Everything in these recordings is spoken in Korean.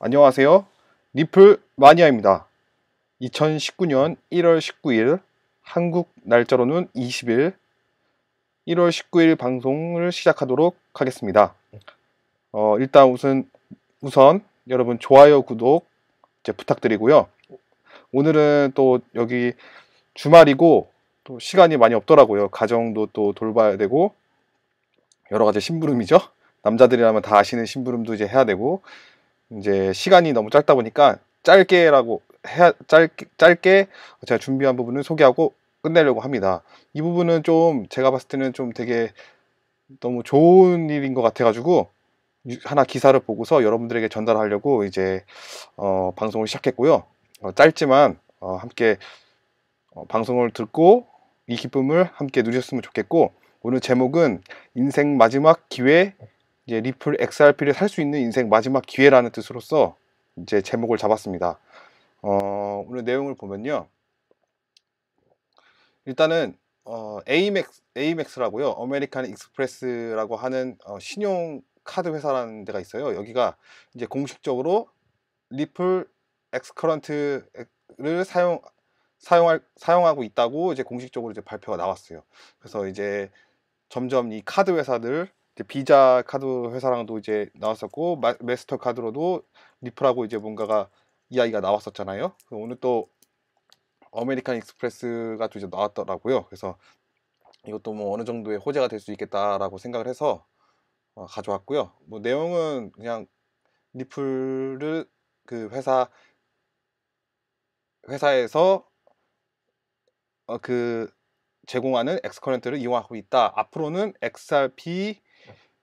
안녕하세요. 리플 마니아입니다. 2019년 1월 19일 한국 날짜로는 20일 1월 19일 방송을 시작하도록 하겠습니다. 어, 일단 우선 우선 여러분 좋아요, 구독 이제 부탁드리고요. 오늘은 또 여기 주말이고 또 시간이 많이 없더라고요. 가정도 또 돌봐야 되고 여러 가지 심부름이죠. 남자들이라면 다 아시는 심부름도 이제 해야 되고 이제 시간이 너무 짧다 보니까 짧게라고 해야 짧게, 짧게 제가 준비한 부분을 소개하고 끝내려고 합니다. 이 부분은 좀 제가 봤을 때는 좀 되게 너무 좋은 일인 것 같아가지고 하나 기사를 보고서 여러분들에게 전달하려고 이제 어, 방송을 시작했고요. 어, 짧지만 어, 함께 어, 방송을 듣고 이 기쁨을 함께 누리셨으면 좋겠고 오늘 제목은 인생 마지막 기회 이제 리플 XRP를 살 수 있는 인생 마지막 기회라는 뜻으로써 이제 제목을 잡았습니다. 어, 오늘 내용을 보면요. 일단은 어, AMX, AMX라고요. 아메리칸 익스프레스라고 하는 어, 신용 카드 회사라는 데가 있어요. 여기가 이제 공식적으로 리플 엑스커런트를 사용 사용할 사용하고 있다고 이제 공식적으로 이제 발표가 나왔어요. 그래서 이제 점점 이 카드 회사들 비자 카드 회사랑도 이제 나왔었고 마, 메스터 카드로도 리플하고 이제 뭔가가 이야기가 나왔었잖아요. 오늘 또 아메리칸 익스프레스가 또 이제 나왔더라고요. 그래서 이것도 뭐 어느 정도의 호재가 될 수 있겠다라고 생각을 해서 어, 가져왔고요. 뭐 내용은 그냥 리플을 그 회사 회사에서 어, 그 제공하는 엑스커런트를 이용하고 있다. 앞으로는 XRP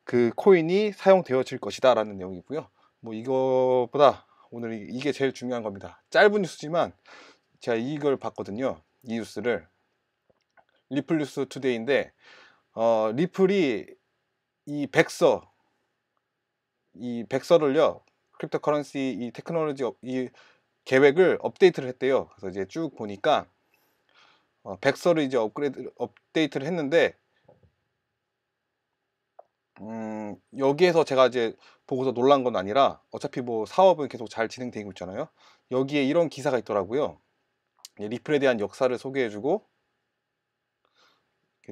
그 코인이 사용되어질 것이다 라는 내용이고요 뭐 이거보다 오늘 이게 제일 중요한 겁니다 짧은 뉴스지만 제가 이걸 봤거든요 이 뉴스를 리플 뉴스 투데이인데 어, 리플이 이 백서 이 백서를요 크립토커런시 이 테크놀로지 이 계획을 업데이트를 했대요 그래서 이제 쭉 보니까 어, 백서를 이제 업그레이드 업데이트를 했는데 음, 여기에서 제가 이제 보고서 놀란 건 아니라 어차피 뭐 사업은 계속 잘 진행되고 있잖아요. 여기에 이런 기사가 있더라고요. 리플에 대한 역사를 소개해주고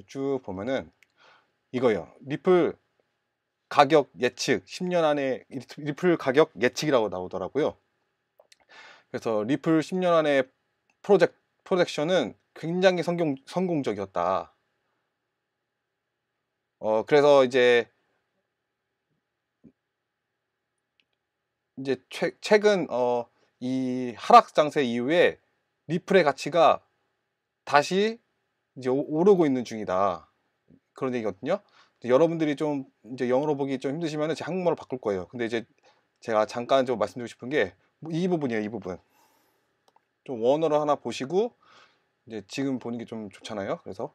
쭉 보면은 이거요. 리플 가격 예측 10년 안에 리플 가격 예측이라고 나오더라고요. 그래서 리플 10년 안에 프로젝, 프로젝션은 굉장히 성공, 성공적이었다. 어, 그래서 이제 이제 최, 최근 어, 이 하락 장세 이후에 리플의 가치가 다시 이제 오르고 있는 중이다. 그런 얘기거든요. 여러분들이 좀 이제 영어로 보기 좀 힘드시면 제 한국말로 바꿀 거예요. 근데 이제 제가 잠깐 좀 말씀드리고 싶은 게이 뭐 부분이에요. 이 부분. 좀 원어로 하나 보시고 이제 지금 보는 게 좀 좋잖아요. 그래서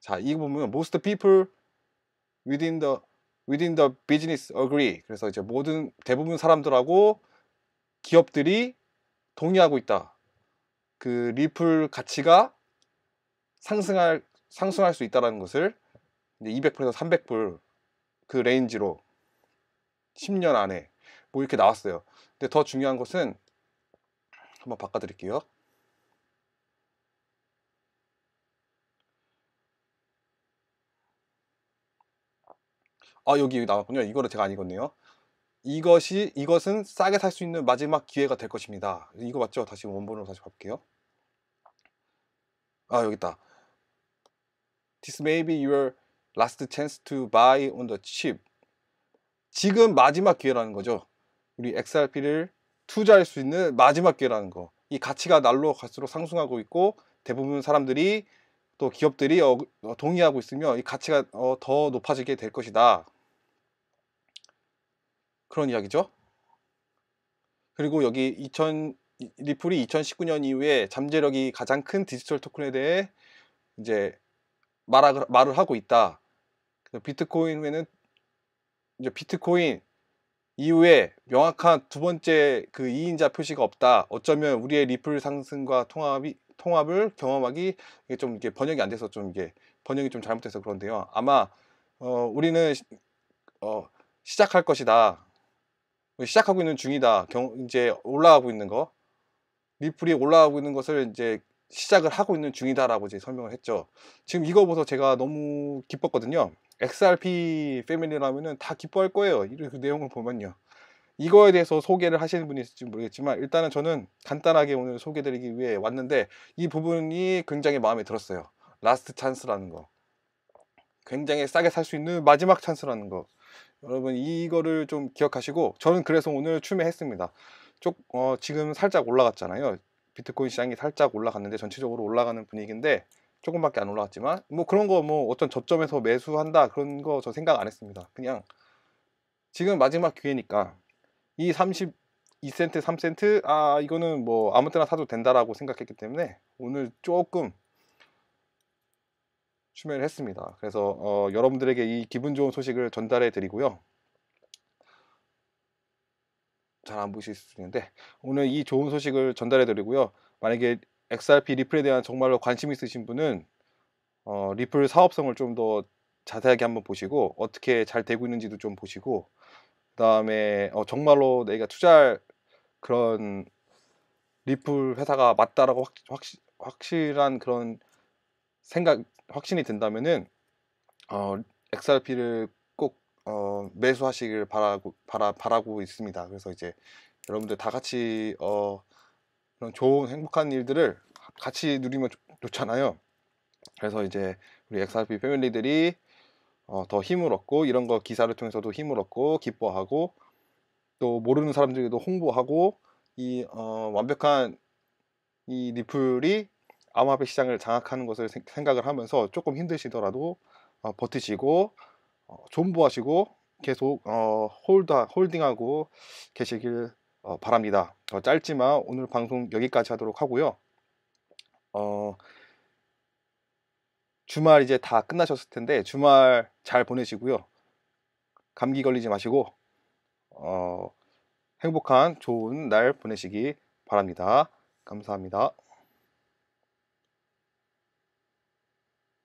자, 이거 보면 most people within the within the business agree. 그래서 이제 모든 대부분 사람들하고 기업들이 동의하고 있다. 그 리플 가치가 상승할 상승할 수 있다라는 것을 200불에서 300불 그 레인지로 10년 안에 뭐 이렇게 나왔어요. 근데 더 중요한 것은 한번 바꿔드릴게요. 아 여기, 나왔군요. 이거를 제가 안 읽었네요. 이것이 이것은 싸게 살 수 있는 마지막 기회가 될 것입니다. 이거 맞죠? 다시 원본으로 다시 볼게요. 아 여기 있다. This may be your last chance to buy on the cheap. 지금 마지막 기회라는 거죠. 우리 XRP를 투자할 수 있는 마지막 기회라는 거. 이 가치가 날로 갈수록 상승하고 있고 대부분 사람들이 또 기업들이 어, 동의하고 있으며 이 가치가 어, 더 높아지게 될 것이다. 그런 이야기죠. 그리고 여기 2000 리플이 2019년 이후에 잠재력이 가장 큰 디지털 토큰에 대해 이제 말하, 말을 하고 있다. 비트코인 후에는 이제 비트코인 이후에 명확한 두 번째 그 2인자 표시가 없다. 어쩌면 우리의 리플 상승과 통합이 통합을 경험하기 이게 좀 이게 번역이 안 돼서 좀 이게 번역이 좀 잘못돼서 그런데요. 아마 어, 우리는 시, 어, 시작할 것이다. 시작하고 있는 중이다. 경, 이제 올라가고 있는 거. 리플이 올라가고 있는 것을 이제 시작을 하고 있는 중이다라고 이제 설명을 했죠. 지금 이거 보서 제가 너무 기뻤거든요. XRP 패밀리라면다 기뻐할 거예요. 이런 그 내용을 보면요. 이거에 대해서 소개를 하시는 분이 있을지 모르겠지만 일단은 저는 간단하게 오늘 소개드리기 위해 왔는데 이 부분이 굉장히 마음에 들었어요. 라스트 찬스라는 거. 굉장히 싸게 살 수 있는 마지막 찬스라는 거. 여러분 이거를 좀 기억하시고 저는 그래서 오늘 출매했습니다. 쪽, 어, 지금 살짝 올라갔잖아요. 비트코인 시장이 살짝 올라갔는데 전체적으로 올라가는 분위기인데 조금밖에 안 올라갔지만 뭐 그런 거 뭐 어떤 저점에서 매수한다 그런 거 저 생각 안 했습니다. 그냥 지금 마지막 기회니까 이 32센트 3센트 아 이거는 뭐 아무 때나 사도 된다라고 생각했기 때문에 오늘 조금 출매를 했습니다. 그래서 어, 여러분들에게 이 기분 좋은 소식을 전달해 드리고요. 잘 안 보실 수 있는데 오늘 이 좋은 소식을 전달해 드리고요. 만약에 XRP 리플에 대한 정말로 관심 있으신 분은 어, 리플 사업성을 좀 더 자세하게 한번 보시고 어떻게 잘 되고 있는지도 좀 보시고 그다음에 어, 정말로 내가 투자할 그런 리플 회사가 맞다라고 확, 확, 확실한 그런 생각 확신이 든다면은 어, XRP를 꼭 어, 매수하시길 바라고 바라, 바라고 있습니다. 그래서 이제 여러분들 다 같이 어, 그런 좋은 행복한 일들을 같이 누리면 좋, 잖아요 그래서 이제 우리 XRP 패밀리들이 어, 더 힘을 얻고 이런 거 기사를 통해서도 힘을 얻고 기뻐하고 또 모르는 사람들에게도 홍보하고 이 어, 완벽한 이 리플이 암호화폐 시장을 장악하는 것을 생각을 하면서 조금 힘드시더라도 어, 버티시고 어, 존버하시고 계속 어, 홀드, 홀딩하고 계시길 어, 바랍니다. 어, 짧지만 오늘 방송 여기까지 하도록 하고요. 어, 주말 이제 다 끝나셨을 텐데 주말 잘 보내시고요. 감기 걸리지 마시고 어, 행복한 좋은 날 보내시기 바랍니다. 감사합니다.